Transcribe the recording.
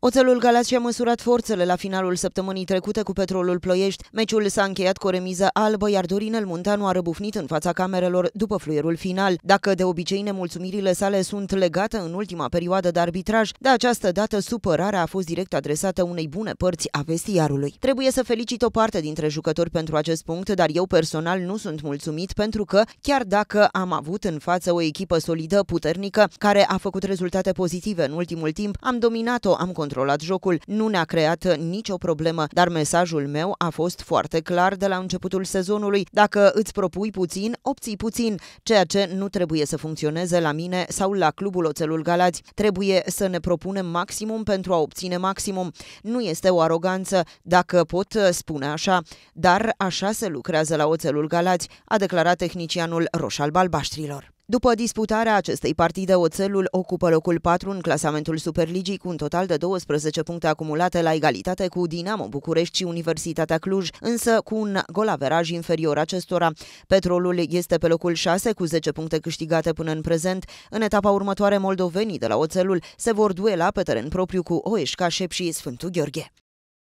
Oțelul Galați a măsurat forțele la finalul săptămânii trecute cu petrolul Ploiești. Meciul s-a încheiat cu o remiză albă, iar Dorinel Muntanu a răbufnit în fața camerelor după fluierul final. Dacă de obicei nemulțumirile sale sunt legate în ultima perioadă de arbitraj, de această dată supărarea a fost direct adresată unei bune părți a vestiarului. Trebuie să felicit o parte dintre jucători pentru acest punct, dar eu personal nu sunt mulțumit pentru că, chiar dacă am avut în față o echipă solidă, puternică, care a făcut rezultate pozitive în ultimul timp, am dominat-o, am continuat controlat jocul, nu ne-a creat nicio problemă, dar mesajul meu a fost foarte clar de la începutul sezonului. Dacă îți propui puțin, obții puțin, ceea ce nu trebuie să funcționeze la mine sau la clubul Oțelul Galați. Trebuie să ne propunem maximum pentru a obține maximum. Nu este o aroganță, dacă pot spune așa, dar așa se lucrează la Oțelul Galați, a declarat tehnicianul Roșal Balbaștrilor. După disputarea acestei partide, Oțelul ocupă locul 4 în clasamentul Superligii cu un total de 12 puncte acumulate la egalitate cu Dinamo București și Universitatea Cluj, însă cu un gol averaj inferior acestora. Petrolul este pe locul 6 cu 10 puncte câștigate până în prezent. În etapa următoare, moldovenii de la Oțelul se vor duela pe teren propriu cu Oeșca, Șep și Sfântul Gheorghe.